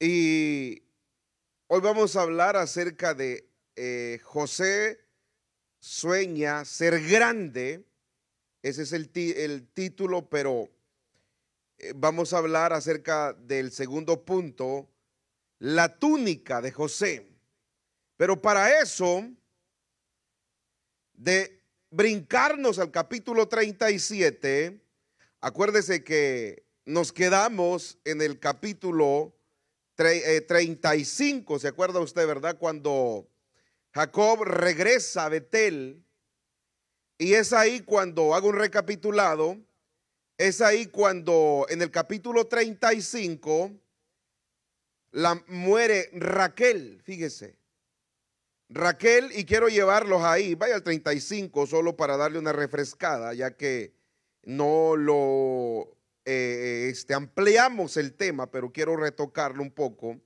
Y hoy vamos a hablar acerca de eh, José sueña ser grande. Ese es el, título, pero eh, vamos a hablar acerca del segundo punto, la túnica de José. Pero para eso, de brincarnos al capítulo 37, acuérdese que nos quedamos en el capítulo 35, eh, ¿se acuerda usted, verdad? Cuando Jacob regresa a Betel y es ahí cuando, hago un recapitulado, es ahí cuando en el capítulo 35 la, muere Raquel, fíjese. Raquel, y quiero llevarlos ahí, vaya al 35 solo para darle una refrescada, ya que no lo eh, este, ampliamos el tema, pero quiero retocarlo un poco.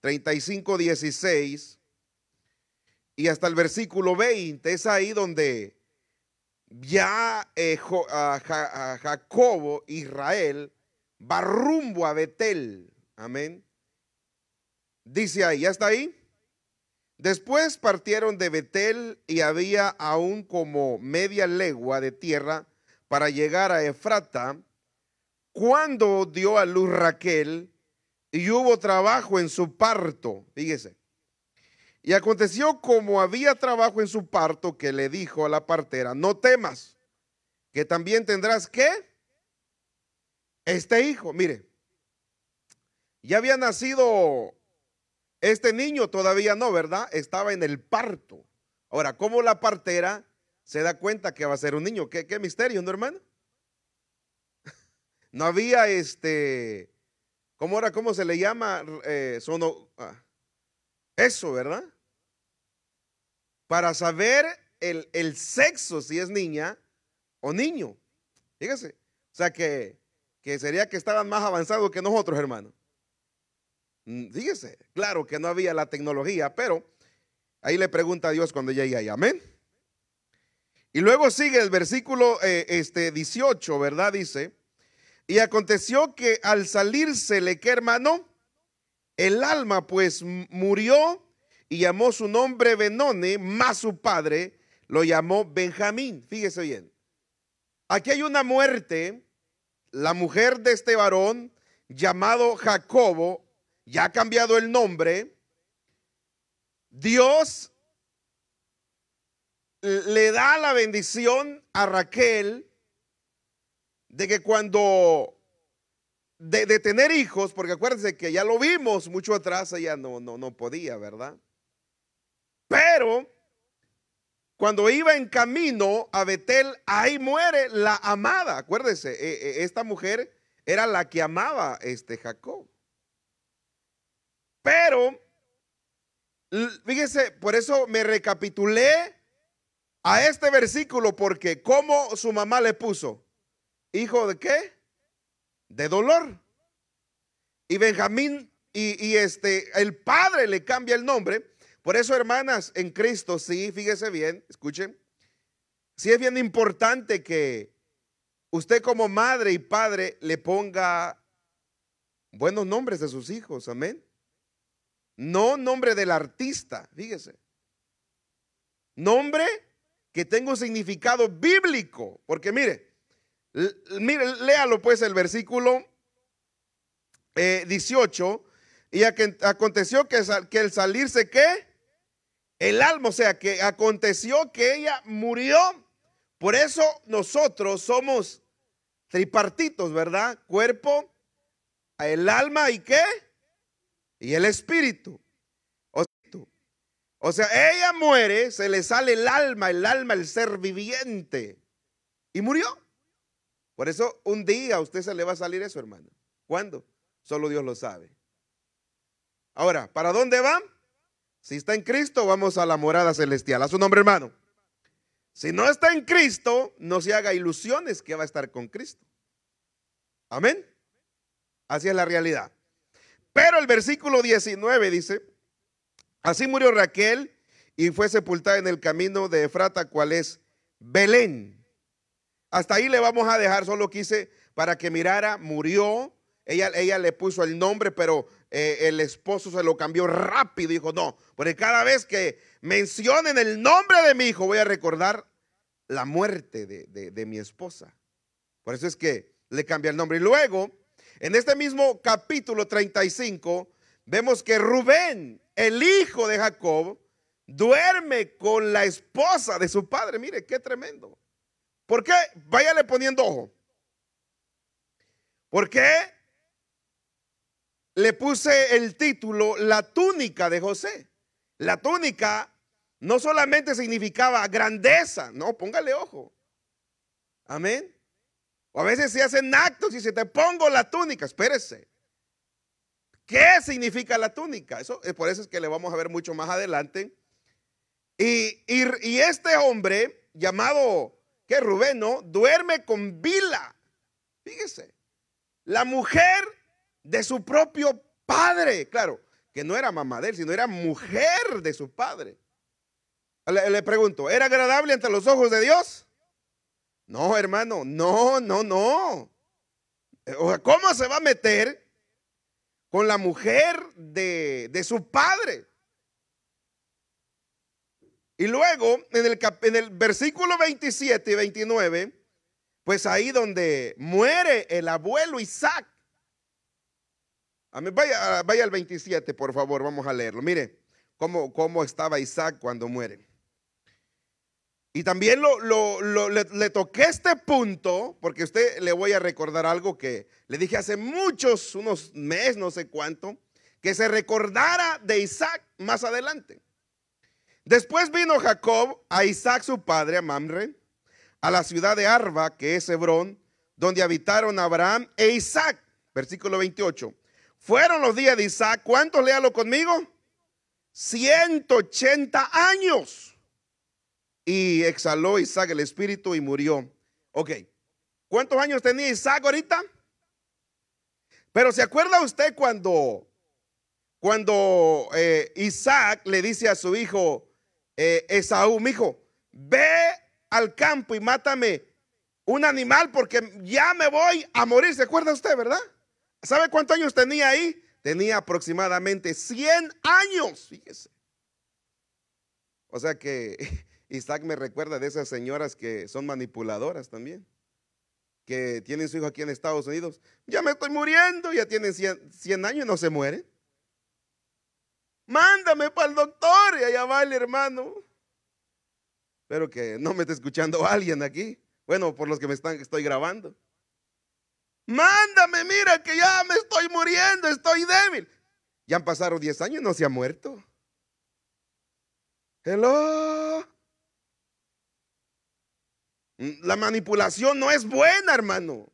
35:16 y hasta el versículo 20, es ahí donde ya eh, Jacobo, Israel, va rumbo a Betel. Amén. Dice ahí, ¿ya está ahí? Después partieron de Betel y había aún como media legua de tierra para llegar a Efrata cuando dio a luz Raquel y hubo trabajo en su parto, fíjese. Y aconteció como había trabajo en su parto que le dijo a la partera, no temas, que también tendrás que este hijo, mire, ya había nacido este niño, todavía no, ¿verdad? Estaba en el parto. Ahora, ¿cómo la partera se da cuenta que va a ser un niño? ¿Qué, qué misterio, no hermano? No había este, ¿cómo era? ¿Cómo se le llama? Eh, ah, eso, ¿verdad? Para saber el, sexo, si es niña o niño. Fíjese. O sea que, sería que estaban más avanzados que nosotros, hermano. Mm, fíjese, claro que no había la tecnología, pero ahí le pregunta a Dios cuando llegue ahí, amén. Y luego sigue el versículo eh, este, 18, ¿verdad? Dice, y aconteció que al le que hermano? El alma pues murió y llamó su nombre Benone, más su padre lo llamó Benjamín. Fíjese bien. Aquí hay una muerte. La mujer de este varón, llamado Jacobo, ya ha cambiado el nombre. Dios le da la bendición a Raquel de que cuando de, tener hijos, porque acuérdense que ya lo vimos mucho atrás, ella no, no, no podía, ¿verdad? Pero cuando iba en camino a Betel, ahí muere la amada. Acuérdense, eh, eh, esta mujer era la que amaba este Jacob. Pero, Fíjense por eso me recapitulé a este versículo, porque como su mamá le puso, hijo de qué? De dolor. Y Benjamín y, este, el padre le cambia el nombre. Por eso, hermanas, en Cristo, sí, fíjese bien, escuchen, sí es bien importante que usted como madre y padre le ponga buenos nombres a sus hijos, amén. No nombre del artista, fíjese. Nombre que tenga un significado bíblico, porque mire, Mire, léalo pues el versículo 18. Eh, y aconteció que, que el salirse qué el alma, o sea, que aconteció que ella murió. Por eso nosotros somos tripartitos, ¿verdad? Cuerpo, el alma y qué? Y el espíritu. O sea, ella muere, se le sale el alma, el alma, el ser viviente. Y murió. Por eso un día a usted se le va a salir eso, hermano. ¿Cuándo? Solo Dios lo sabe. Ahora, ¿para dónde va? Si está en Cristo, vamos a la morada celestial. A su nombre, hermano. Si no está en Cristo, no se haga ilusiones que va a estar con Cristo. Amén. Así es la realidad. Pero el versículo 19 dice, así murió Raquel y fue sepultada en el camino de Efrata, cual es Belén, hasta ahí le vamos a dejar, solo quise para que mirara, murió, ella, ella le puso el nombre, pero eh, el esposo se lo cambió rápido, dijo, no, porque cada vez que mencionen el nombre de mi hijo, voy a recordar la muerte de, mi esposa. Por eso es que le cambia el nombre. Y luego, en este mismo capítulo 35, vemos que Rubén, el hijo de Jacob, duerme con la esposa de su padre. Mire, qué tremendo. ¿Por qué? Váyale poniendo ojo. ¿Por qué? Le puse el título La túnica de José. La túnica no solamente significaba grandeza, no, póngale ojo. Amén. O a veces se hacen actos y se te pongo la túnica, espérese. ¿Qué significa la túnica? Eso, por eso es que le vamos a ver mucho más adelante. y este hombre llamado que Rubén no duerme con Bila. Fíjese, la mujer de su propio padre, claro, que no era mamá de él, sino era mujer de su padre. Le, pregunto, ¿era agradable ante los ojos de Dios? No, hermano, no, no, no. Eh, o sea, ¿cómo se va a meter con la mujer de, de su padre? Y luego, en el, en el versículo 27 y 29, pues ahí donde muere el abuelo Isaac. vaya, vaya al 27, por favor, vamos a leerlo. Mire cómo, cómo estaba Isaac cuando muere. Y también lo, le, le, toqué este punto, porque usted le voy a recordar algo que le dije hace muchos, unos meses, no sé cuánto, que se recordara de Isaac más adelante. Después vino Jacob a Isaac su padre, a Mamre, a la ciudad de Arba, que es Hebrón, donde habitaron Abraham e Isaac. Versículo 28. Fueron los días de Isaac, ¿cuántos léalo conmigo? 180 años. Y exhaló Isaac el espíritu y murió. Ok. ¿Cuántos años tenía Isaac ahorita? Pero ¿se acuerda usted cuando, cuando eh, Isaac le dice a su hijo, eh, Esaú Esaú, hijo ve al campo y mátame un animal porque ya me voy a morir. ¿Se acuerda usted, verdad? ¿Sabe cuántos años tenía ahí? Tenía aproximadamente 100 años, fíjese. O sea que Isaac me recuerda de esas señoras que son manipuladoras también, que tienen su hijo aquí en Estados Unidos. Ya me estoy muriendo, ya tienen 100, 100 años y no se mueren. Mándame para el doctor. Y allá va el hermano. Espero que no me esté escuchando alguien aquí. Bueno, por los que me están, estoy grabando. Mándame, mira que ya me estoy muriendo, estoy débil. Ya han pasado 10 años y no se ha muerto. Hello. La manipulación no es buena, hermano.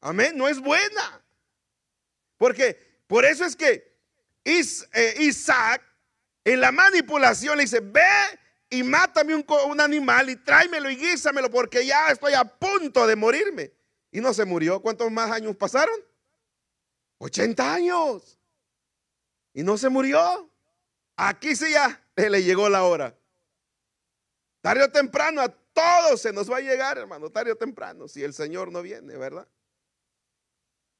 Amén, no es buena. Porque por eso es que eh, Isaac, en la manipulación, le dice, ve y mátame un, un, animal y tráemelo y guísamelo porque ya estoy a punto de morirme. Y no se murió. ¿Cuántos más años pasaron? 80 años. Y no se murió. Aquí sí ya le llegó la hora. Tarde o temprano a todos se nos va a llegar, hermano, tarde o temprano, si el Señor no viene, ¿verdad?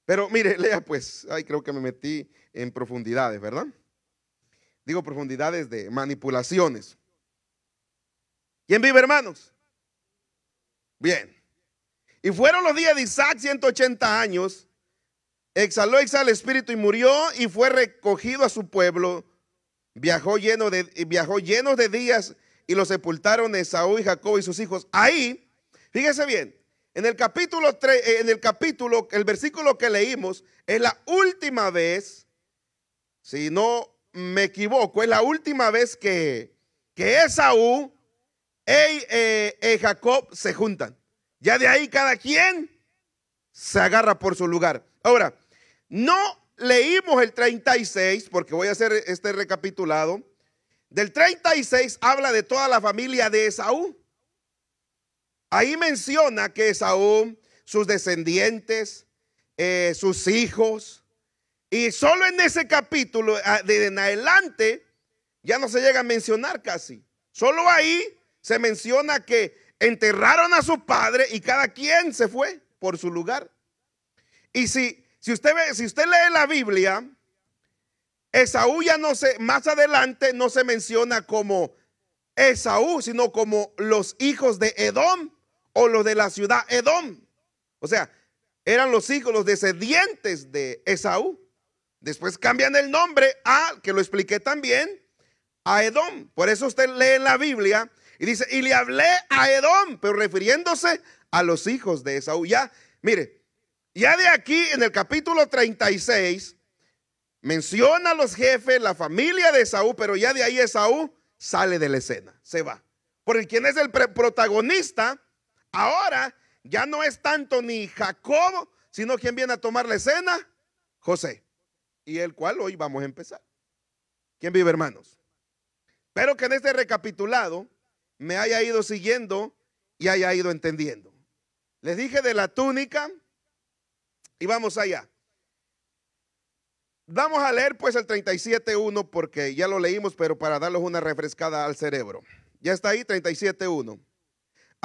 Pero mire, lea pues, ay, creo que me metí en profundidades, ¿verdad? Digo profundidades de manipulaciones. ¿Quién vive, hermanos? Bien. Y fueron los días de Isaac 180 años. Exhaló exhaló el espíritu y murió y fue recogido a su pueblo. Viajó lleno de, viajó lleno de días y lo sepultaron Esaú y Jacob y sus hijos. Ahí, fíjese bien, en el capítulo 3, eh, en el capítulo, el versículo que leímos es la última vez, si no me equivoco, es la última vez que, Esaú y e, eh, eh, Jacob se juntan. Ya de ahí cada quien se agarra por su lugar. Ahora, no leímos el 36, porque voy a hacer este recapitulado. Del 36 habla de toda la familia de Esaú. Ahí menciona que Esaú, sus descendientes, eh, sus hijos, y solo en ese capítulo, ah, de en adelante, ya no se llega a mencionar casi. Solo ahí se menciona que enterraron a su padre y cada quien se fue por su lugar. Y si, si, usted, ve, si usted lee la Biblia, Esaú ya no se, más adelante no se menciona como Esaú, sino como los hijos de Edom o los de la ciudad Edom. O sea, eran los hijos, los descendientes de Esaú. Después cambian el nombre a, que lo expliqué también, a Edom. Por eso usted lee en la Biblia y dice, y le hablé a Edom, pero refiriéndose a los hijos de Esaú. Ya, mire, ya de aquí en el capítulo 36 menciona a los jefes, la familia de Esaú, pero ya de ahí Esaú sale de la escena, se va. Porque quien es el protagonista Ahora ya no es tanto ni Jacobo, sino quien viene a tomar la escena, José. Y el cual hoy vamos a empezar. ¿Quién vive, hermanos? Espero que en este recapitulado me haya ido siguiendo y haya ido entendiendo. Les dije de la túnica y vamos allá. Vamos a leer pues el 37.1 porque ya lo leímos, pero para darles una refrescada al cerebro. Ya está ahí 37.1.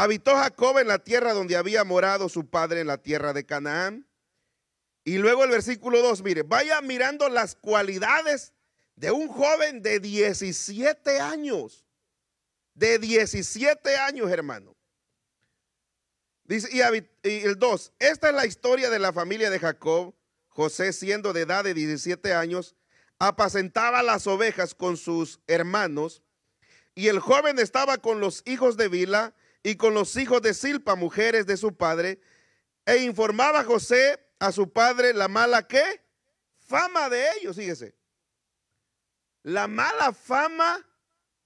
Habitó Jacob en la tierra donde había morado su padre en la tierra de Canaán. Y luego el versículo 2, mire, vaya mirando las cualidades de un joven de 17 años. De 17 años, hermano. Dice, y, el 2, esta es la historia de la familia de Jacob. José, siendo de edad de 17 años, apacentaba las ovejas con sus hermanos. Y el joven estaba con los hijos de Bila y con los hijos de Silpa, mujeres de su padre, e informaba José a su padre la mala qué? Fama de ellos, fíjese. La mala fama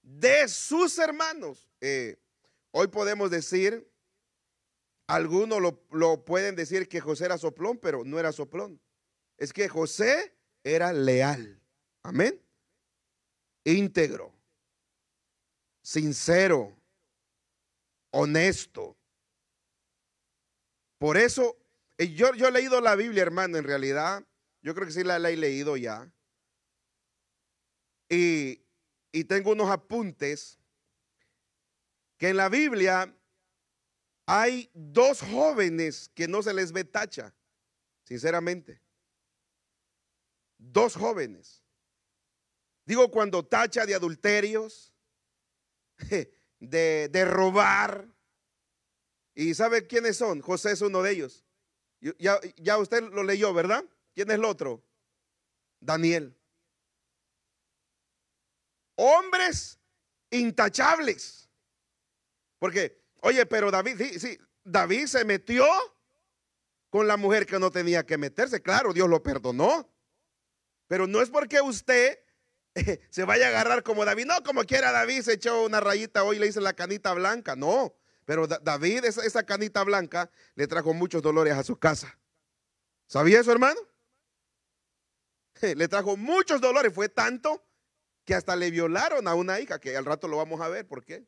de sus hermanos. Eh, hoy podemos decir, algunos lo, lo pueden decir que José era soplón, pero no era soplón. Es que José era leal. Amén. Íntegro. Sincero honesto. Por eso, eh, yo, yo he leído la Biblia, hermano, en realidad. Yo creo que sí la, he leído ya. Y, y tengo unos apuntes que en la Biblia hay dos jóvenes que no se les ve tacha, sinceramente. Dos jóvenes. Digo, cuando tacha de adulterios, de, robar. ¿Y sabe quiénes son? José es uno de ellos. Ya, ya usted lo leyó, ¿verdad? ¿Quién es el otro? Daniel. Hombres intachables. Porque, oye, pero David, sí, sí, David se metió con la mujer que no tenía que meterse. Claro, Dios lo perdonó. Pero no es porque usted se vaya a agarrar como David. No, como quiera David se echó una rayita hoy le hice la canita blanca. No, pero David, esa, canita blanca le trajo muchos dolores a su casa. ¿Sabía eso, hermano? Le trajo muchos dolores. Fue tanto que hasta le violaron a una hija, que al rato lo vamos a ver. ¿Por qué?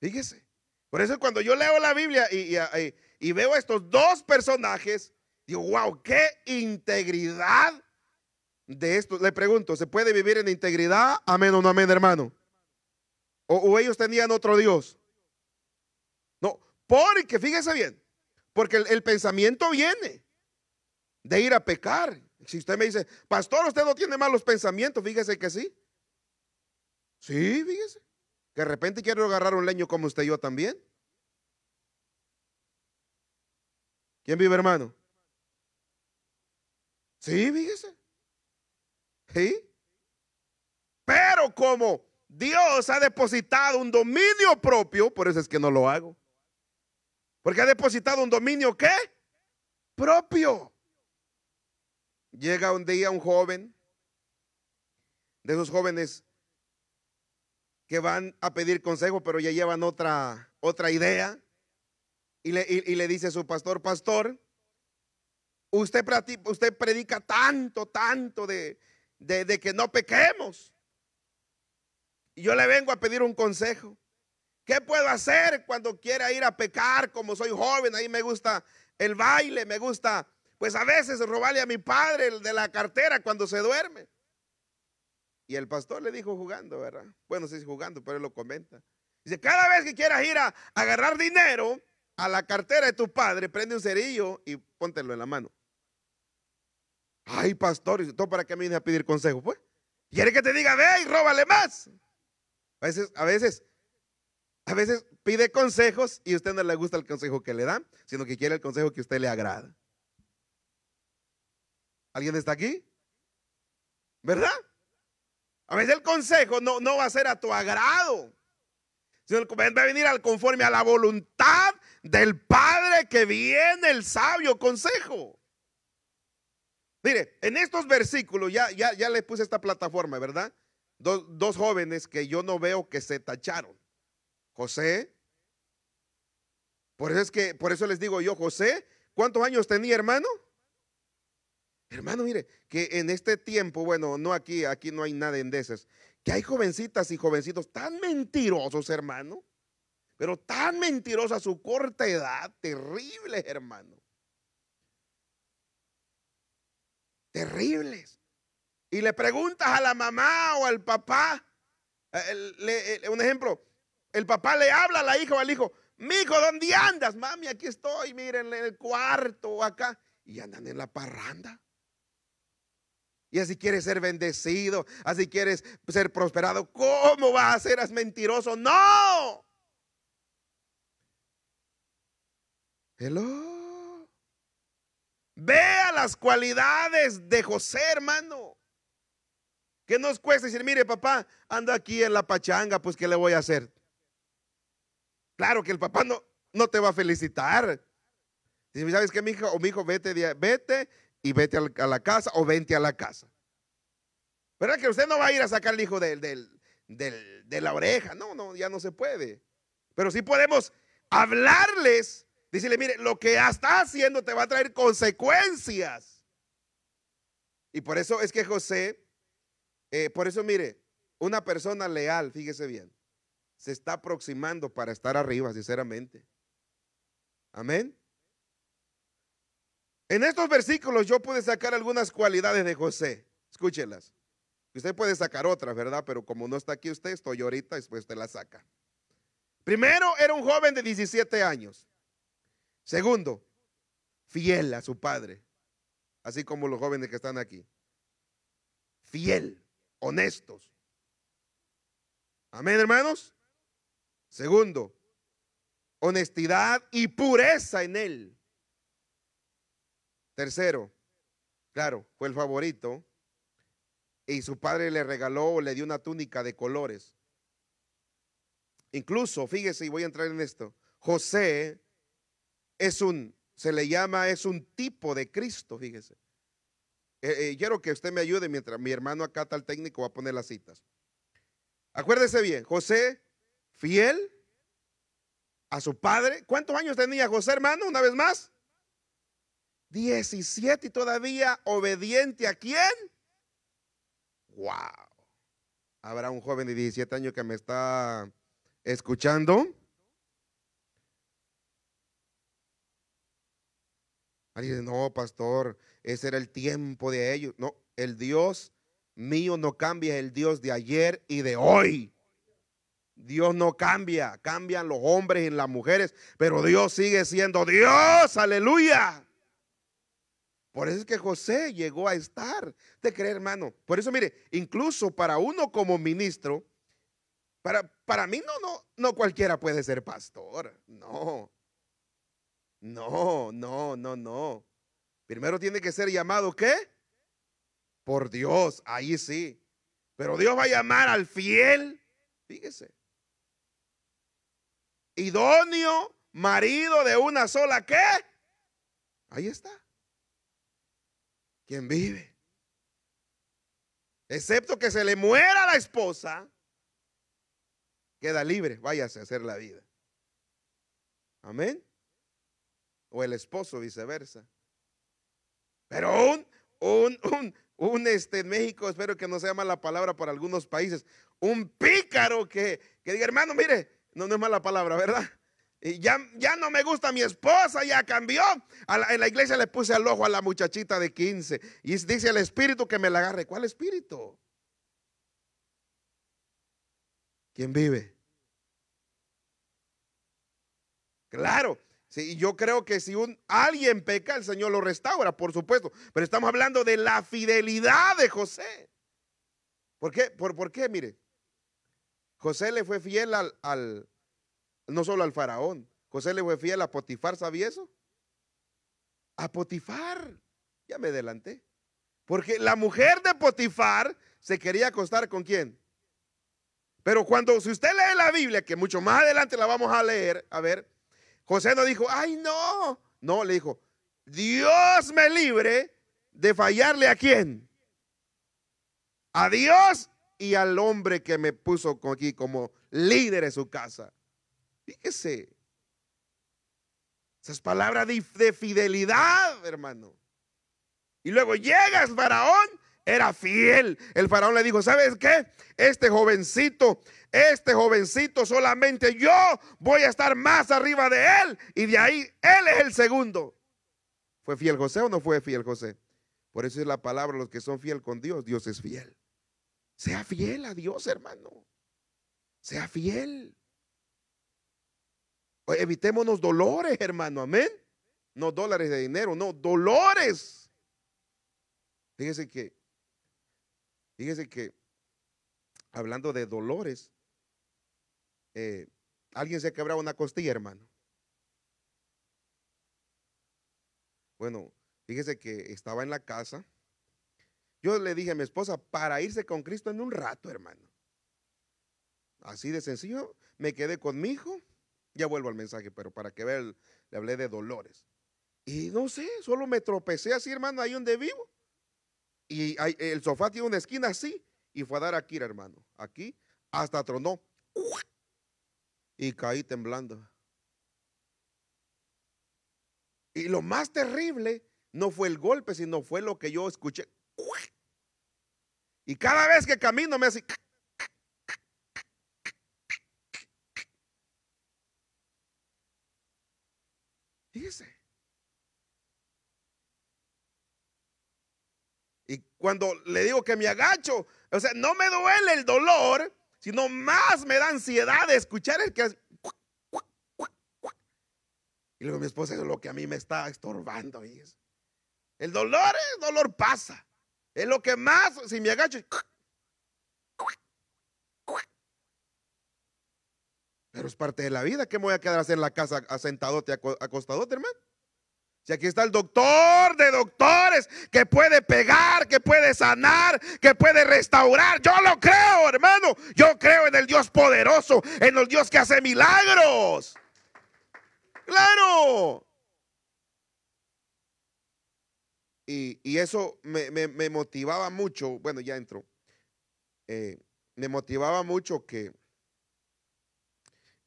Fíjese. Por eso cuando yo leo la Biblia y, y veo estos dos personajes, digo, wow, qué integridad de esto, le pregunto, ¿se puede vivir en integridad? Amén o no amén, hermano. O, ellos tenían otro Dios. No, porque fíjese bien, porque el, pensamiento viene de ir a pecar. Si usted me dice, pastor, usted no tiene malos pensamientos, fíjese que sí. Sí, fíjese. Que de repente quiero agarrar un leño como usted yo también. ¿Quién vive, hermano? Sí, fíjese. ¿Sí? Pero como Dios ha depositado un dominio propio, por eso es que no lo hago. Porque ha depositado un dominio ¿qué? Propio. Llega un día un joven, de esos jóvenes que van a pedir consejo, pero ya llevan otra, otra idea, y le, dice a su pastor, pastor, usted, usted predica tanto, tanto de, de, que no pequemos. Y yo le vengo a pedir un consejo. ¿Qué puedo hacer cuando quiera ir a pecar? Como soy joven, ahí me gusta el baile, me gusta, pues a veces robarle a mi padre el de la cartera cuando se duerme. Y el pastor le dijo jugando, ¿verdad? Bueno, sí, jugando, pero él lo comenta. Dice, cada vez que quieras ir a, a agarrar dinero a la cartera de tu padre, prende un cerillo y póntelo en la mano. Ay, pastor, ¿y todo para qué me viene a pedir consejo? Pues, ¿quiere que te diga, ve y róbale más? A veces, a veces, a veces pide consejos y a usted no le gusta el consejo que le dan, sino que quiere el consejo que a usted le agrada. ¿Alguien está aquí? ¿Verdad? A veces el consejo no, va a ser a tu agrado, sino va a venir al conforme a la voluntad del Padre que viene el sabio consejo. Mire, en estos versículos, ya, ya, ya le puse esta plataforma, ¿verdad? Dos, jóvenes que yo no veo que se tacharon. José. Por eso es que, por eso les digo yo, José, ¿cuántos años tenía, hermano? Hermano, mire, que en este tiempo, bueno, no aquí, aquí no hay nada en deces, que hay jovencitas y jovencitos tan mentirosos, hermano, pero tan mentirosos a su corta edad, terrible, hermano. terribles. Y le preguntas a la mamá o al papá, eh, eh, un ejemplo, el papá le habla a la hija o al hijo, mijo, ¿dónde andas? Mami, aquí estoy, miren, en el cuarto o acá. Y andan en la parranda. Y así quieres ser bendecido, así quieres ser prosperado. ¿Cómo vas a ser? ¿Es mentiroso? No. Hello. Ve las cualidades de José, hermano. Que nos cuesta decir, mire papá, anda aquí en la pachanga, pues que le voy a hacer? Claro que el papá no, no te va a felicitar. Dice, ¿sabes qué, mi hijo? O mi hijo, vete, vete y vete a la casa o vente a la casa. ¿Verdad que usted no va a ir a sacar el hijo de la oreja? No, no, ya no se puede. Pero si podemos hablarles Dícele, mire, lo que está haciendo te va a traer consecuencias. Y por eso es que José, eh, por eso mire, una persona leal, fíjese bien, se está aproximando para estar arriba, sinceramente. Amén. En estos versículos yo pude sacar algunas cualidades de José. Escúchelas. Usted puede sacar otras, ¿verdad? Pero como no está aquí usted, estoy ahorita, después usted la saca. Primero, era un joven de 17 años. Segundo, fiel a su padre, así como los jóvenes que están aquí. Fiel, honestos. Amén, hermanos. Segundo, honestidad y pureza en él. Tercero, claro, fue el favorito y su padre le regaló o le dio una túnica de colores. Incluso, fíjese, y voy a entrar en esto, José es un, se le llama, es un tipo de Cristo, fíjese. Eh, eh, quiero que usted me ayude mientras mi hermano acá tal el técnico, va a poner las citas. Acuérdese bien, José, fiel a su padre. ¿Cuántos años tenía José, hermano, una vez más? 17 y todavía obediente a quién? ¡Wow! Habrá un joven de 17 años que me está escuchando no, pastor, ese era el tiempo de ellos. No, el Dios mío no cambia, el Dios de ayer y de hoy. Dios no cambia, cambian los hombres y las mujeres, pero Dios sigue siendo Dios, aleluya. Por eso es que José llegó a estar, te cree hermano. Por eso mire, incluso para uno como ministro, para, para mí no, no, no cualquiera puede ser pastor, no. No, no, no, no. Primero tiene que ser llamado ¿qué? Por Dios, ahí sí. Pero Dios va a llamar al fiel, fíjese. Idóneo, marido de una sola ¿qué? Ahí está. Quien vive. Excepto que se le muera la esposa, queda libre, váyase a hacer la vida. Amén o el esposo viceversa. Pero un, un, un, un este, en México, espero que no sea mala palabra para algunos países, un pícaro que, que diga, hermano, mire, no, no es mala palabra, ¿verdad? Y ya, ya no me gusta mi esposa, ya cambió. en la iglesia le puse al ojo a la muchachita de 15 y dice el espíritu que me la agarre. ¿Cuál espíritu? ¿Quién vive? Claro, y yo creo que si un, alguien peca, el Señor lo restaura, por supuesto. Pero estamos hablando de la fidelidad de José. ¿Por qué? ¿Por, qué? Mire, José le fue fiel al, al, no solo al faraón, José le fue fiel a Potifar, ¿sabía eso? A Potifar, ya me adelanté. Porque la mujer de Potifar se quería acostar con quién. Pero cuando, si usted lee la Biblia, que mucho más adelante la vamos a leer, a ver, José no dijo, ay no. No, le dijo, Dios me libre de fallarle a quién. A Dios y al hombre que me puso aquí como líder en su casa. Fíjese. Esas palabras de, fidelidad, hermano. Y luego llegas, faraón, era fiel. El faraón le dijo, ¿sabes qué? Este jovencito, este jovencito solamente yo voy a estar más arriba de él y de ahí él es el segundo. ¿Fue fiel José o no fue fiel José? Por eso es la palabra, los que son fiel con Dios, Dios es fiel. Sea fiel a Dios, hermano. Sea fiel. Evitémonos dolores, hermano. Amén. No dólares de dinero, no, dolores. Fíjense que Fíjese que hablando de dolores, eh, alguien se ha quebrado una costilla, hermano. Bueno, fíjese que estaba en la casa. Yo le dije a mi esposa, para irse con Cristo en un rato, hermano. Así de sencillo, me quedé con mi hijo. Ya vuelvo al mensaje, pero para que vea, le hablé de dolores. Y no sé, solo me tropecé así, hermano, ahí donde vivo. Y el sofá tiene una esquina así y fue a dar aquí, hermano. Aquí hasta tronó. Y caí temblando. Y lo más terrible no fue el golpe, sino fue lo que yo escuché. Y cada vez que camino me hace... dice cuando le digo que me agacho, o sea, no me duele el dolor, sino más me da ansiedad de escuchar el que Y luego mi esposa, es lo que a mí me está estorbando. El dolor, el dolor pasa. Es lo que más, si me agacho. Pero es parte de la vida. ¿Qué me voy a quedar a hacer en la casa asentadote, acostadote, hermano? Si aquí está el doctor de doctores que puede pegar, que puede sanar, que puede restaurar. Yo lo creo, hermano. Yo creo en el Dios poderoso, en el Dios que hace milagros. Claro. Y, eso me, motivaba mucho. Bueno, ya entro. Eh, me motivaba mucho que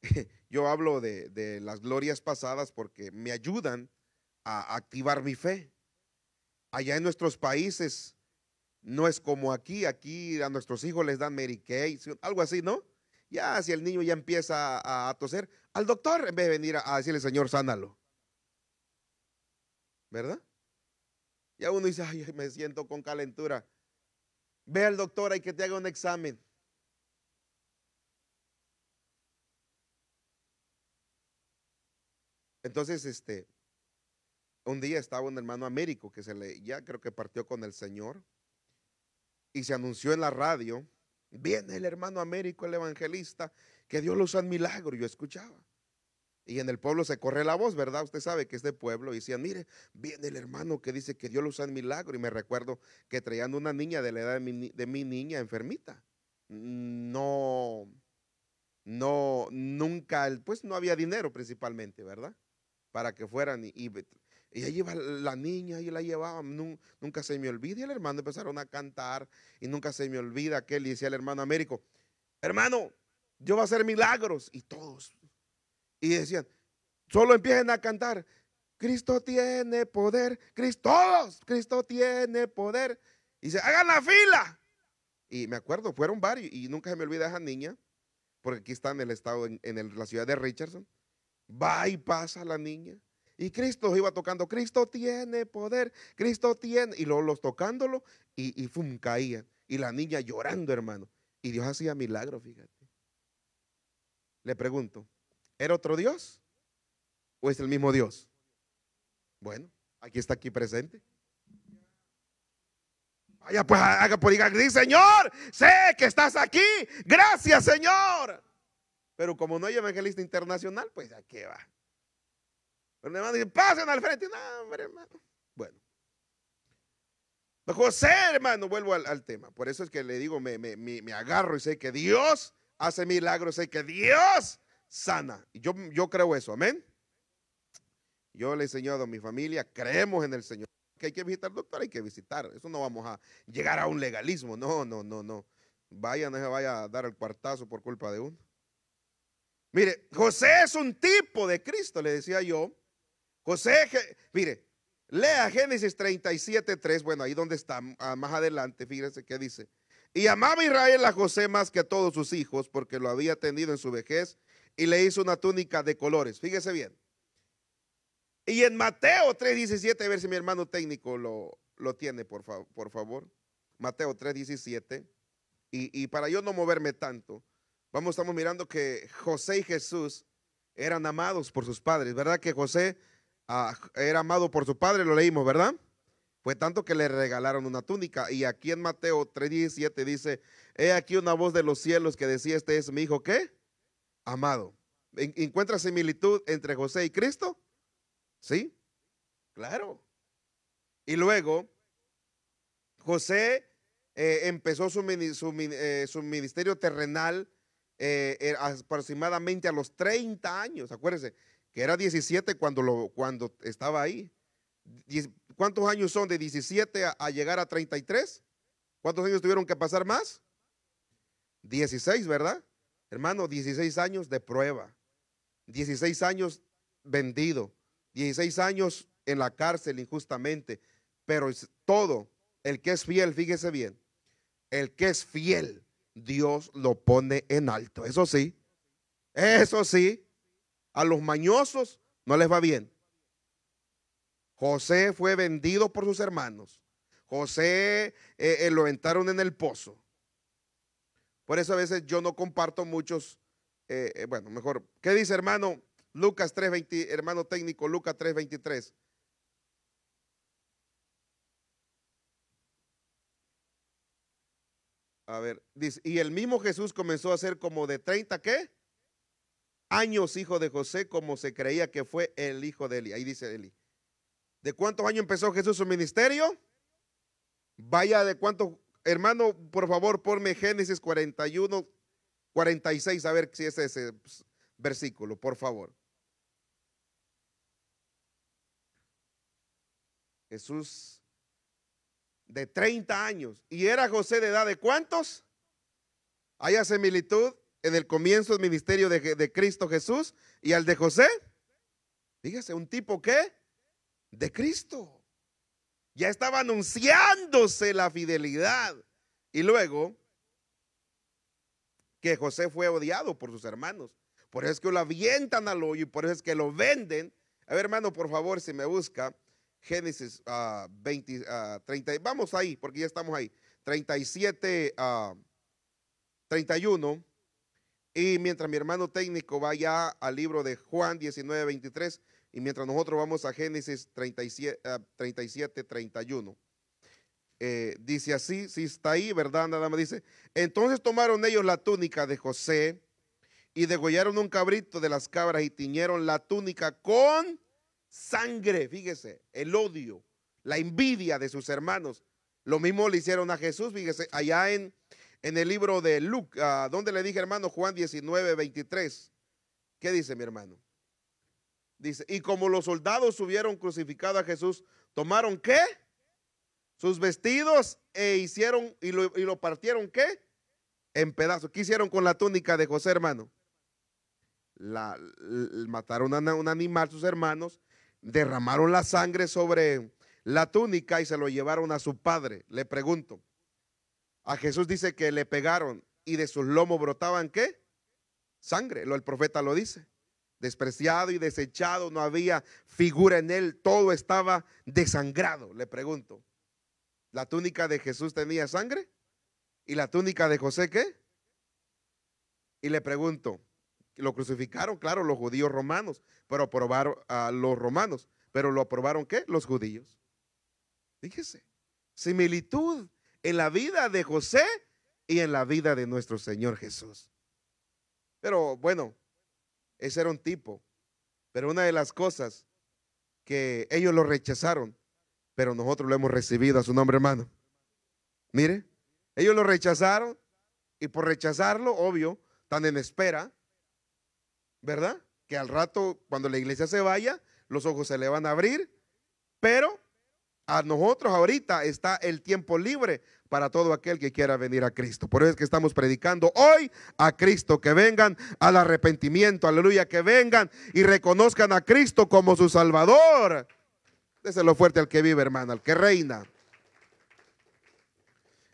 yo hablo de, de las glorias pasadas porque me ayudan a activar mi fe. Allá en nuestros países no es como aquí, aquí a nuestros hijos les dan Mary Kay, algo así, ¿no? Ya si el niño ya empieza a, toser, al doctor en vez de venir a, decirle, Señor, sánalo. ¿Verdad? Ya uno dice, ay, me siento con calentura. Ve al doctor hay que te haga un examen. Entonces, este, un día estaba un hermano Américo que se le, ya creo que partió con el Señor y se anunció en la radio, viene el hermano Américo, el evangelista, que Dios lo usa en milagro, yo escuchaba. Y en el pueblo se corre la voz, ¿verdad? Usted sabe que este pueblo. Y decían, mire, viene el hermano que dice que Dios lo usa en milagro. Y me recuerdo que traían una niña de la edad de mi, niña enfermita. No, no, nunca, pues no había dinero principalmente, ¿verdad? Para que fueran y y Ella lleva la niña, y la llevaba, nunca se me olvida. Y el hermano empezaron a cantar y nunca se me olvida que él decía al hermano Américo, hermano, yo va a hacer milagros. Y todos. Y decían, solo empiecen a cantar, Cristo tiene poder, Cristo, todos, Cristo tiene poder. Y se hagan la fila. Y me acuerdo, fueron varios, y nunca se me olvida esa niña, porque aquí está en el estado, en, la ciudad de Richardson. Va y pasa la niña y Cristo iba tocando, Cristo tiene poder, Cristo tiene. Y los, tocándolo y, y fum, caían. Y la niña llorando, hermano. Y Dios hacía milagros, fíjate. Le pregunto, ¿era otro Dios? ¿O es el mismo Dios? Bueno, aquí está aquí presente. Vaya, pues haga por Señor, sé que estás aquí. Gracias, Señor. Pero como no hay evangelista internacional, pues a qué va. Pero dice, pasen al frente. Bueno. José, hermano, vuelvo al, tema. Por eso es que le digo, me, agarro y sé que Dios hace milagros, sé que Dios sana. Y yo, yo creo eso, amén. Yo le he enseñado a mi familia, creemos en el Señor. Que hay que visitar al doctor, hay que visitar. Eso no vamos a llegar a un legalismo. No, no, no, no. Vaya, no se vaya a dar el cuartazo por culpa de uno. Mire, José es un tipo de Cristo, le decía yo, José, mire, lea Génesis 37, 3, bueno, ahí donde está, ah, más adelante, Fíjese qué dice. Y amaba Israel a José más que a todos sus hijos, porque lo había tenido en su vejez, y le hizo una túnica de colores. Fíjese bien. Y en Mateo 3.17, a ver si mi hermano técnico lo, lo tiene, por, por favor. Mateo 3.17. Y, y para yo no moverme tanto, vamos, estamos mirando que José y Jesús eran amados por sus padres, ¿verdad? Que José Ah, era amado por su padre, lo leímos, ¿verdad? Fue tanto que le regalaron una túnica. Y aquí en Mateo 3:17 dice, he aquí una voz de los cielos que decía, este es mi hijo, ¿qué? Amado. ¿Encuentra similitud entre José y Cristo? Sí, claro. Y luego, José eh, empezó su, eh, su, ministerio terrenal eh, aproximadamente a los 30 años, acuérdense que era 17 cuando, lo, cuando estaba ahí. ¿Cuántos años son de 17 a, a llegar a 33? ¿Cuántos años tuvieron que pasar más? 16, ¿verdad? Hermano, 16 años de prueba, 16 años vendido, 16 años en la cárcel injustamente, pero todo, el que es fiel, fíjese bien, el que es fiel, Dios lo pone en alto, eso sí, eso sí, a los mañosos no les va bien. José fue vendido por sus hermanos. José eh, eh, lo aventaron en el pozo. Por eso a veces yo no comparto muchos, eh, bueno, mejor, ¿qué dice hermano Lucas 3.20, hermano técnico Lucas 3.23? A ver, dice, y el mismo Jesús comenzó a ser como de 30, ¿qué? años hijo de José como se creía que fue el hijo de Eli. Ahí dice Eli. ¿De cuántos años empezó Jesús su ministerio? Vaya de cuántos, hermano, por favor, ponme Génesis 41, 46, a ver si es ese versículo, por favor. Jesús de 30 años. ¿Y era José de edad de cuántos? hay similitud? en el comienzo del ministerio de, Cristo Jesús y al de José. Dígase un tipo que de Cristo. Ya estaba anunciándose la fidelidad. Y luego que José fue odiado por sus hermanos. Por eso es que lo avientan al hoyo y por eso es que lo venden. A ver, hermano, por favor, si me busca Génesis 20, ah, 30. Ah, vamos ahí, porque ya estamos ahí. 37, a 31. Y mientras mi hermano técnico vaya al libro de Juan 19, 23, y mientras nosotros vamos a Génesis 37, 37 31. dice así, si está ahí, ¿verdad? Nada más dice. Entonces tomaron ellos la túnica de José y degollaron un cabrito de las cabras y tiñeron la túnica con sangre. Fíjese, el odio, la envidia de sus hermanos. Lo mismo le hicieron a Jesús, fíjese, allá en en el libro de Lucas, ah, donde le dije, hermano, Juan 19, 23. ¿Qué dice mi hermano? Dice, y como los soldados hubieron crucificado a Jesús, tomaron qué? Sus vestidos e hicieron, y lo, partieron qué? En pedazos. ¿Qué hicieron con la túnica de José, hermano? la, mataron a un animal, sus hermanos, derramaron la sangre sobre la túnica y se lo llevaron a su padre. Le pregunto, a Jesús dice que le pegaron y de sus lomos brotaban qué? Sangre, lo el profeta lo dice. Despreciado y desechado, no había figura en él, todo estaba desangrado, le pregunto. ¿La túnica de Jesús tenía sangre? ¿Y la túnica de José qué? Y le pregunto, lo crucificaron, claro, los judíos romanos, pero aprobaron a los romanos, pero lo aprobaron qué? Los judíos. Fíjese, similitud en la vida de José y en la vida de nuestro Señor Jesús. Pero bueno, ese era un tipo. Pero una de las cosas que ellos lo rechazaron, pero nosotros lo hemos recibido a su nombre, hermano. Mire, ellos lo rechazaron y por rechazarlo, obvio, están en espera, ¿verdad? Que al rato, cuando la iglesia se vaya, los ojos se le van a abrir, pero a nosotros ahorita está el tiempo libre para todo aquel que quiera venir a Cristo. Por eso es que estamos predicando hoy a Cristo, que vengan al arrepentimiento, aleluya, que vengan y reconozcan a Cristo como su Salvador. lo fuerte al que vive, hermano, al que reina.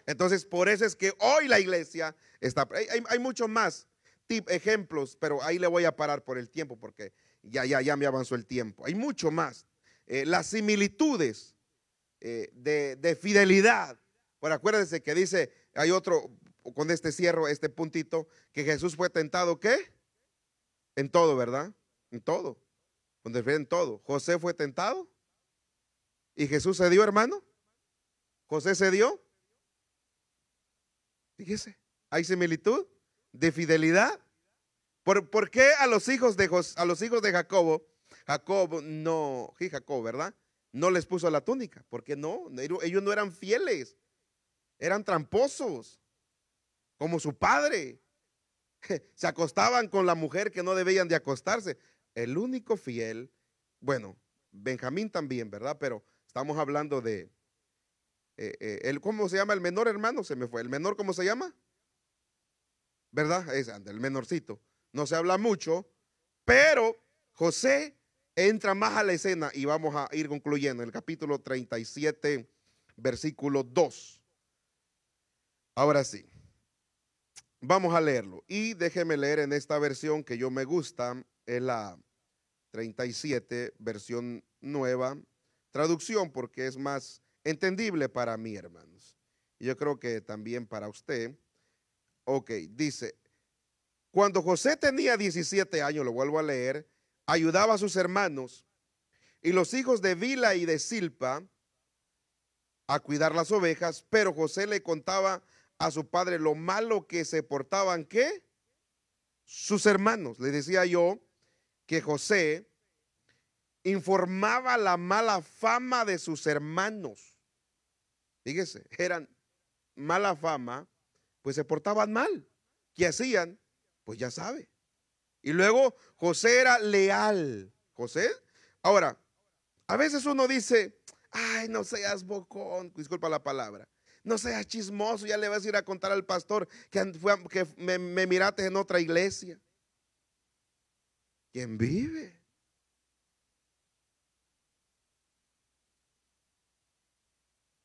Entonces, por eso es que hoy la iglesia está... Hay, muchos más ejemplos, pero ahí le voy a parar por el tiempo porque ya, ya, ya me avanzó el tiempo. Hay mucho más. Eh, las similitudes eh, de, fidelidad. Pero acuérdense que dice, hay otro, con este cierro, este puntito, que Jesús fue tentado, ¿qué? En todo, ¿verdad? En todo. en todo. José fue tentado. ¿Y Jesús se dio, hermano? ¿José se dio? Fíjese, hay similitud de fidelidad. ¿Por, qué a los hijos de, José, a los hijos de Jacobo, Jacob no, sí, Jacob, ¿verdad? no les puso la túnica, porque no, ellos no eran fieles, eran tramposos, como su padre. Se acostaban con la mujer que no debían de acostarse. El único fiel, bueno, Benjamín también, ¿verdad? Pero estamos hablando de, eh, eh, ¿cómo se llama? El menor hermano, se me fue. ¿El menor cómo se llama? ¿Verdad? Es, el menorcito. No se habla mucho, pero José entra más a la escena y vamos a ir concluyendo. en El capítulo 37, versículo 2. Ahora sí, vamos a leerlo. Y déjeme leer en esta versión que yo me gusta, es la 37, versión nueva, traducción, porque es más entendible para mí, hermanos. Y yo creo que también para usted. Ok, dice, cuando José tenía 17 años, lo vuelvo a leer, ayudaba a sus hermanos, y los hijos de Vila y de Silpa a cuidar las ovejas, pero José le contaba a su padre lo malo que se portaban, ¿qué? Sus hermanos. Le decía yo que José informaba la mala fama de sus hermanos. Fíjese, eran mala fama, pues se portaban mal. ¿Qué hacían? Pues ya sabe. Y luego José era leal. José. Ahora, a veces uno dice, ay, no seas bocón, disculpa la palabra. No seas chismoso, ya le vas a ir a contar al pastor que, me, me miraste en otra iglesia. ¿Quién vive?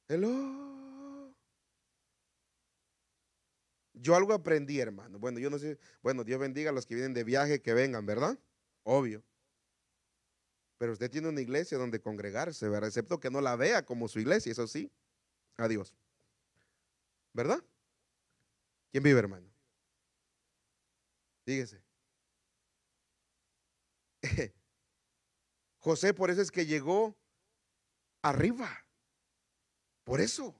Hello. Yo algo aprendí, hermano. Bueno, yo no sé, bueno, Dios bendiga a los que vienen de viaje, que vengan, ¿verdad? Obvio. Pero usted tiene una iglesia donde congregarse, ¿verdad? Excepto que no la vea como su iglesia, eso sí. Adiós. ¿Verdad? ¿Quién vive, hermano? Dígase. José, por eso es que llegó arriba. Por eso.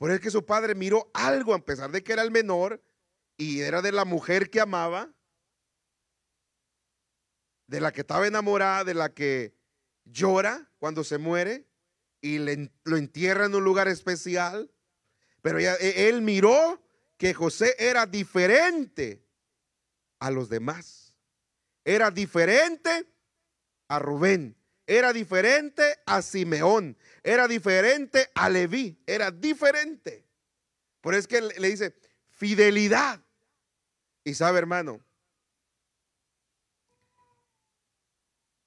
Por eso que su padre miró algo, a pesar de que era el menor y era de la mujer que amaba, de la que estaba enamorada, de la que llora cuando se muere y lo entierra en un lugar especial. Pero e, él miró que José era diferente a los demás. Era diferente a Rubén era diferente a Simeón, era diferente a Leví, era diferente. Por eso es que le dice, fidelidad. Y sabe, hermano,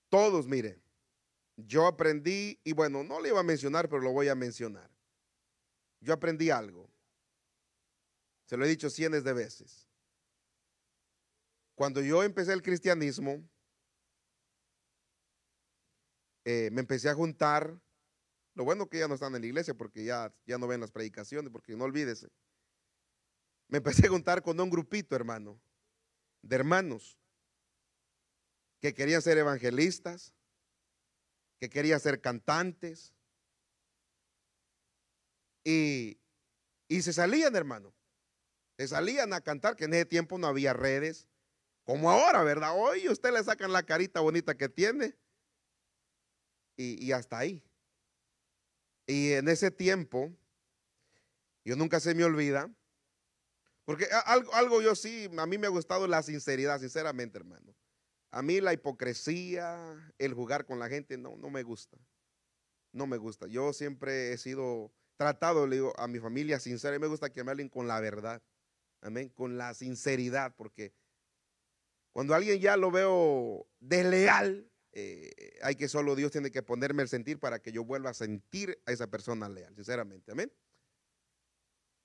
todos, miren. yo aprendí, y bueno, no le iba a mencionar, pero lo voy a mencionar. Yo aprendí algo. Se lo he dicho cientos de veces. Cuando yo empecé el cristianismo, eh, me empecé a juntar. Lo bueno que ya no están en la iglesia porque ya, ya no ven las predicaciones, porque no olvídese. Me empecé a juntar con un grupito, hermano, de hermanos que querían ser evangelistas, que querían ser cantantes. Y, y se salían, hermano. Se salían a cantar, que en ese tiempo no había redes, como ahora, ¿verdad? Hoy usted le sacan la carita bonita que tiene y, hasta ahí. Y en ese tiempo, yo nunca se me olvida, porque algo, algo yo sí, a mí me ha gustado la sinceridad, sinceramente, hermano. A mí la hipocresía, el jugar con la gente, no, no me gusta. No me gusta. Yo siempre he sido tratado, le digo, a mi familia sincera. Y me gusta que me hablen con la verdad. Amén. Con la sinceridad, porque cuando alguien ya lo veo desleal, eh, hay que solo Dios tiene que ponerme el sentir para que yo vuelva a sentir a esa persona leal, sinceramente. Amén.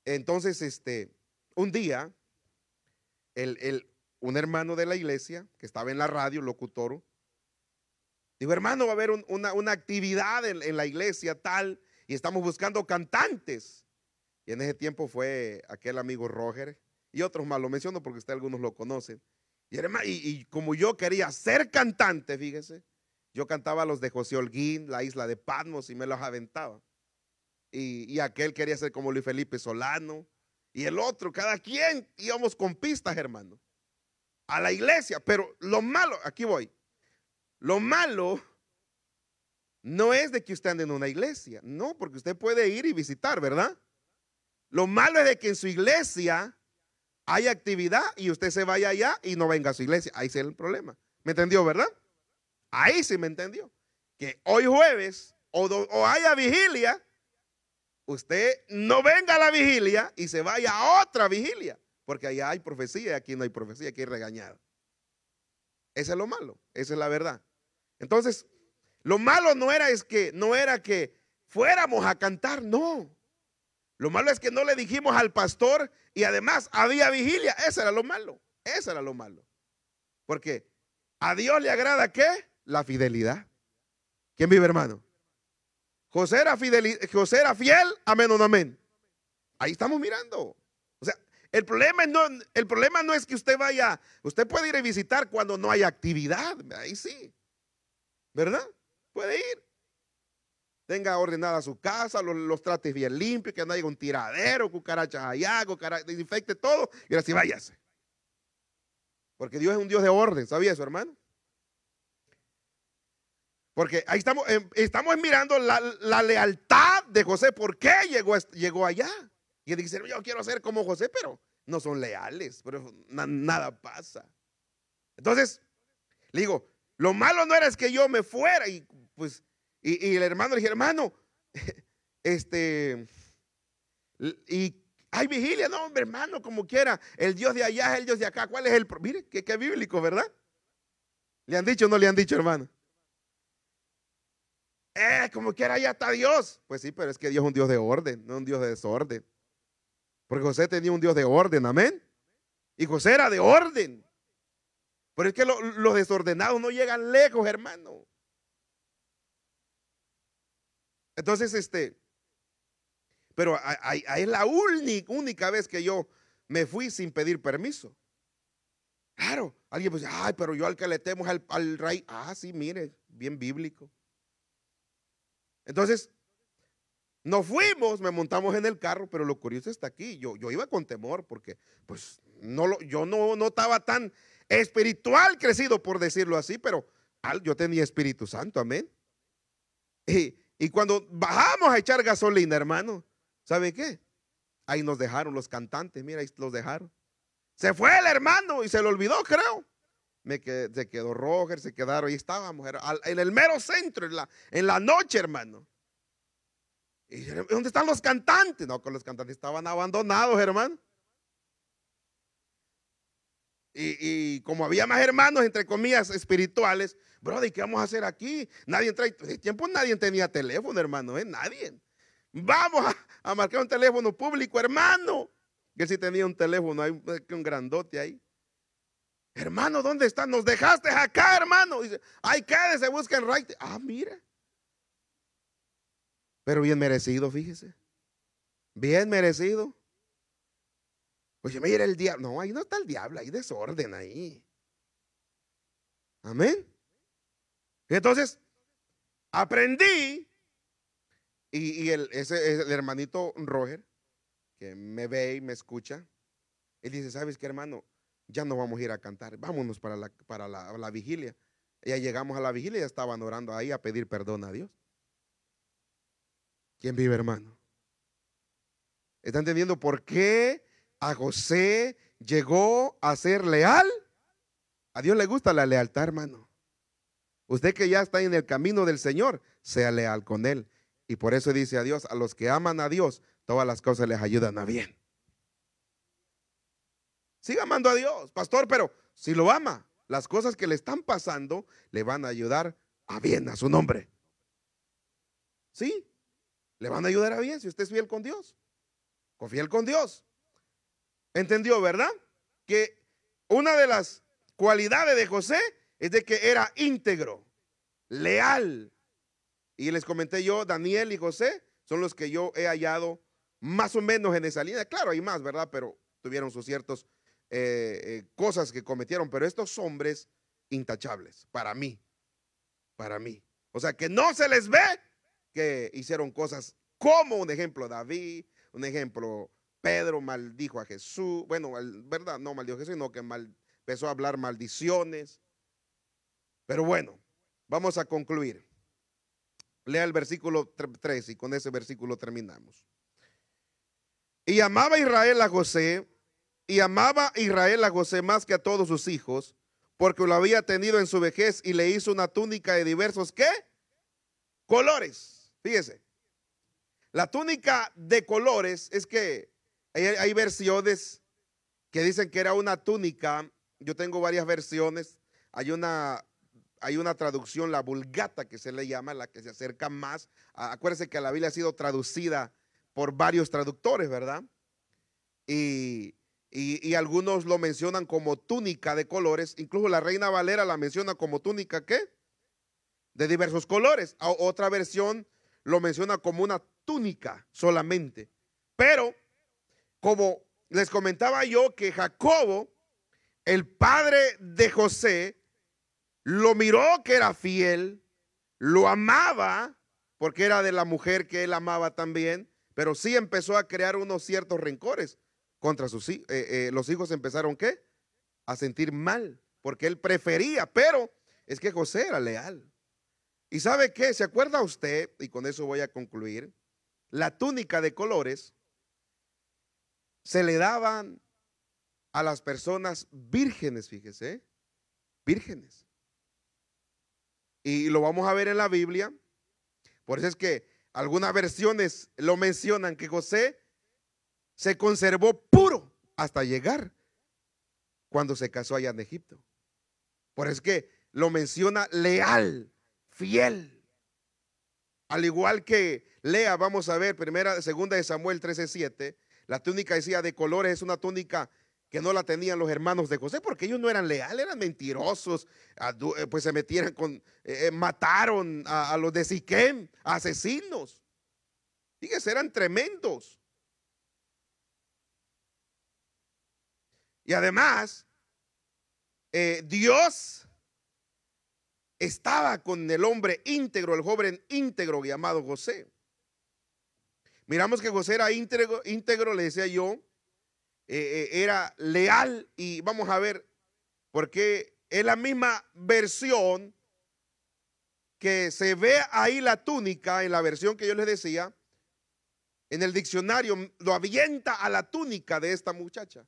Entonces, este, un día, el, un hermano de la iglesia que estaba en la radio, locutor, dijo: Hermano, va a haber una, actividad en, la iglesia tal y estamos buscando cantantes. Y en ese tiempo fue aquel amigo Roger y otros más, lo menciono porque ustedes algunos lo conocen. Y, como yo quería ser cantante, fíjese, yo cantaba los de José Holguín, la isla de Patmos, y me los aventaba. Y, y aquel quería ser como Luis Felipe Solano, y el otro, cada quien íbamos con pistas, hermano, a la iglesia. Pero lo malo, aquí voy, lo malo no es de que usted ande en una iglesia, no, porque usted puede ir y visitar, ¿verdad? Lo malo es de que en su iglesia hay actividad y usted se vaya allá y no venga a su iglesia. Ahí sí es el problema. ¿Me entendió, verdad? Ahí sí me entendió. Que hoy jueves o, haya vigilia, usted no venga a la vigilia y se vaya a otra vigilia. Porque allá hay profecía y aquí no hay profecía, aquí hay regañada. Ese es lo malo, esa es la verdad. Entonces, lo malo no era, es que, no era que fuéramos a cantar, no. Lo malo es que no le dijimos al pastor y además había vigilia. Eso era lo malo. Eso era lo malo. Porque a Dios le agrada qué? La fidelidad. ¿Quién vive, hermano? José era, fiel, amén o no amén. Ahí estamos mirando. O sea, el problema, no, el problema no es que usted vaya, usted puede ir a visitar cuando no hay actividad, ahí sí, ¿verdad? Puede ir tenga ordenada su casa, los, trates bien limpios, que no haya un tiradero, cucarachas allá, desinfecte todo y así váyase. Porque Dios es un Dios de orden, ¿sabía eso, hermano? Porque ahí estamos, em, estamos mirando la, lealtad de José. ¿Por qué llegó, llegó allá? Y dicen yo quiero hacer como José, pero no son leales, pero nada pasa. Entonces, le digo, lo malo no era es que yo me fuera y pues y, el hermano le dije, hermano, este, y hay vigilia, no, hombre, hermano, como quiera. El Dios de allá es el Dios de acá. ¿Cuál es el? Mire, qué, bíblico, ¿verdad? ¿Le han dicho o no le han dicho, hermano? Eh, como quiera, allá está Dios. Pues sí, pero es que Dios es un Dios de orden, no un Dios de desorden. Porque José tenía un Dios de orden, amén. Y José era de orden. Pero es que los desordenados no llegan lejos, hermano. Entonces, este, pero ahí es la única, vez que yo me fui sin pedir permiso. Claro, alguien pues, ay, pero yo al que le al, rey. Ah, sí, mire, bien bíblico. Entonces, nos fuimos, me montamos en el carro, pero lo curioso está aquí. Yo, yo iba con temor porque, pues, no lo, yo no, no estaba tan espiritual crecido, por decirlo así, pero yo tenía Espíritu Santo, amén. Y, y cuando bajamos a echar gasolina, hermano, ¿sabe qué? Ahí nos dejaron los cantantes, mira, ahí los dejaron. Se fue el hermano y se lo olvidó, creo. se quedó Roger, se quedaron, ahí estábamos, en el mero centro, en la, noche, hermano. ¿Y dónde están los cantantes? No, con los cantantes estaban abandonados, hermano y, como había más hermanos, entre comillas, espirituales, brother, ¿qué vamos a hacer aquí? Nadie trae, en tiempo nadie tenía teléfono, hermano, ¿eh? Nadie. Vamos a, marcar un teléfono público, hermano. Que si tenía un teléfono, hay un grandote ahí. Hermano, ¿dónde está? Nos dejaste acá, hermano. Dice, ay, quédese, busca en right. Ah, mira. Pero bien merecido, fíjese. Bien merecido. Pues me mira el diablo. No, ahí no está el diablo, hay desorden ahí. Amén. entonces, aprendí. Y, el, hermanito Roger, que me ve y me escucha, él dice, ¿sabes qué, hermano? Ya no vamos a ir a cantar, vámonos para la, para la, vigilia. Ya llegamos a la vigilia y ya estaban orando ahí a pedir perdón a Dios. ¿Quién vive, hermano? ¿Están entendiendo por qué a José llegó a ser leal. A Dios le gusta la lealtad, hermano. Usted que ya está en el camino del Señor, sea leal con Él. Y por eso dice a Dios, a los que aman a Dios, todas las cosas les ayudan a bien. Siga amando a Dios, pastor, pero si lo ama, las cosas que le están pasando le van a ayudar a bien a su nombre. ¿Sí? Le van a ayudar a bien si usted es fiel con Dios. Confiel con Dios. Entendió, ¿verdad? Que una de las cualidades de José es de que era íntegro, leal. Y les comenté yo, Daniel y José son los que yo he hallado más o menos en esa línea. Claro, hay más, ¿verdad? Pero tuvieron sus ciertas eh, eh, cosas que cometieron. Pero estos hombres intachables, para mí, para mí. O sea, que no se les ve que hicieron cosas como un ejemplo David, un ejemplo Pedro maldijo a Jesús. Bueno, ¿verdad? No maldijo a Jesús, sino que empezó a hablar maldiciones. Pero bueno, vamos a concluir. Lea el versículo 3 y con ese versículo terminamos. Y amaba Israel a José, y amaba Israel a José más que a todos sus hijos, porque lo había tenido en su vejez y le hizo una túnica de diversos, ¿qué? Colores. Fíjese. La túnica de colores es que hay, versiones que dicen que era una túnica. Yo tengo varias versiones. Hay una hay una traducción, la vulgata que se le llama, la que se acerca más. Acuérdense que la Biblia ha sido traducida por varios traductores, ¿verdad? Y, y, algunos lo mencionan como túnica de colores. Incluso la Reina Valera la menciona como túnica, ¿qué? De diversos colores. otra versión lo menciona como una túnica solamente. Pero como les comentaba yo que Jacobo, el padre de José, lo miró que era fiel, lo amaba, porque era de la mujer que él amaba también, pero sí empezó a crear unos ciertos rencores contra sus hijos. Eh, eh, los hijos empezaron qué? A sentir mal, porque él prefería, pero es que José era leal. ¿Y sabe qué? ¿Se acuerda usted? Y con eso voy a concluir. La túnica de colores se le daban a las personas vírgenes, fíjese, vírgenes. Y lo vamos a ver en la Biblia. Por eso es que algunas versiones lo mencionan que José se conservó puro hasta llegar cuando se casó allá en Egipto. Por eso es que lo menciona leal, fiel. Al igual que Lea, vamos a ver, primera, segunda de Samuel 13, la túnica decía de colores, es una túnica que no la tenían los hermanos de José, porque ellos no eran leales, eran mentirosos, eh, pues se metieron con, eh, eh, mataron a, los de Siquem, asesinos. Fíjense, eran tremendos. Y además, Dios estaba con el hombre íntegro, el joven íntegro llamado José. Miramos que José era íntegro, le decía yo, eh, eh, era leal y vamos a ver, porque es la misma versión que se ve ahí la túnica, en la versión que yo les decía, en el diccionario, lo avienta a la túnica de esta muchacha.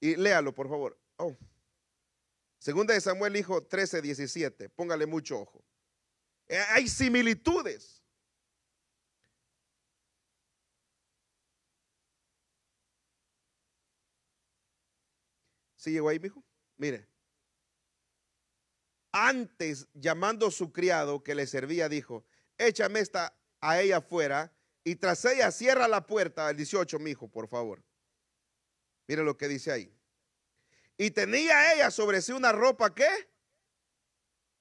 Y léalo, por favor. Oh. Segunda de Samuel, hijo 13, 17. Póngale mucho ojo. Eh, hay similitudes. ¿Sí llegó ahí, mijo? Mire. Antes, llamando a su criado que le servía, dijo, échame esta a ella afuera y tras ella cierra la puerta, el 18, mijo, por favor. Mire lo que dice ahí. Y tenía ella sobre sí una ropa, ¿qué?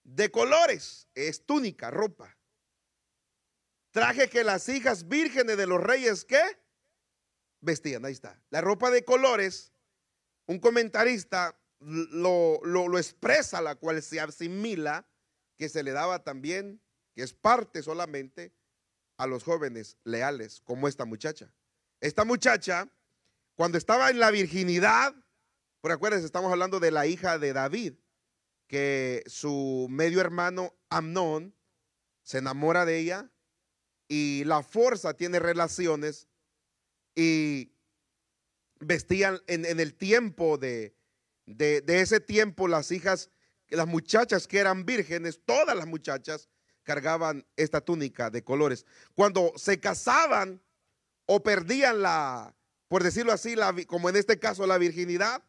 De colores, es túnica, ropa. Traje que las hijas vírgenes de los reyes, ¿qué? Vestían, ahí está. La ropa de colores un comentarista lo, expresa, la cual se asimila que se le daba también, que es parte solamente a los jóvenes leales, como esta muchacha. Esta muchacha, cuando estaba en la virginidad, por acuérdense, estamos hablando de la hija de David, que su medio hermano Amnón se enamora de ella y la fuerza tiene relaciones y vestían en, el tiempo de, de, ese tiempo, las hijas, las muchachas que eran vírgenes, todas las muchachas cargaban esta túnica de colores. Cuando se casaban o perdían la, por decirlo así, la, como en este caso la virginidad,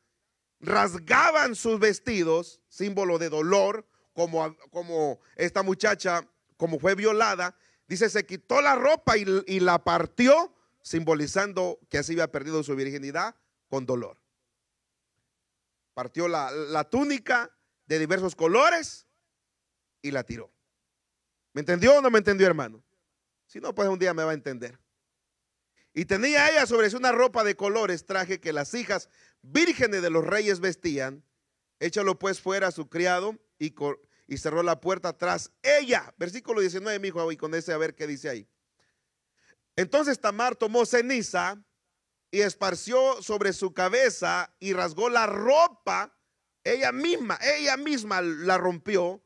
rasgaban sus vestidos, símbolo de dolor, como, como esta muchacha, como fue violada, dice, se quitó la ropa y, y la partió simbolizando que así había perdido su virginidad con dolor. Partió la, túnica de diversos colores y la tiró. ¿Me entendió o no me entendió, hermano? Si no, pues un día me va a entender. Y tenía ella sobre sí una ropa de colores, traje que las hijas vírgenes de los reyes vestían. Échalo pues fuera a su criado y, y cerró la puerta tras ella. Versículo 19, mi hijo, y con ese a ver qué dice ahí. Entonces Tamar tomó ceniza y esparció sobre su cabeza y rasgó la ropa, ella misma, ella misma la rompió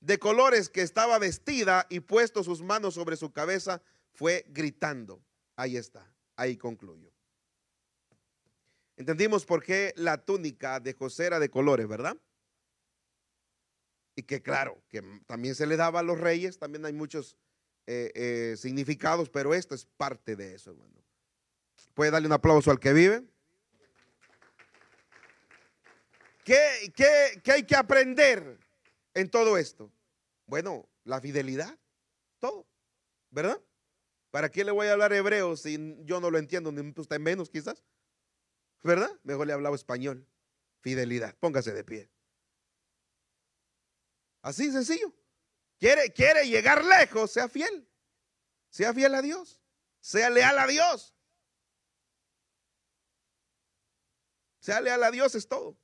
de colores que estaba vestida y puesto sus manos sobre su cabeza, fue gritando. Ahí está, ahí concluyo. Entendimos por qué la túnica de José era de colores, ¿verdad? Y que claro, que también se le daba a los reyes, también hay muchos eh, eh, significados, pero esto es parte de eso, Puede darle un aplauso al que vive. ¿Qué, hay que aprender en todo esto? Bueno, la fidelidad, todo, ¿verdad? ¿Para qué le voy a hablar hebreo si yo no lo entiendo, ni usted menos quizás? ¿Verdad? Mejor le hablaba español. Fidelidad, póngase de pie. Así sencillo. Quiere, quiere llegar lejos, sea fiel. Sea fiel a Dios. Sea leal a Dios. Sea leal a Dios es todo.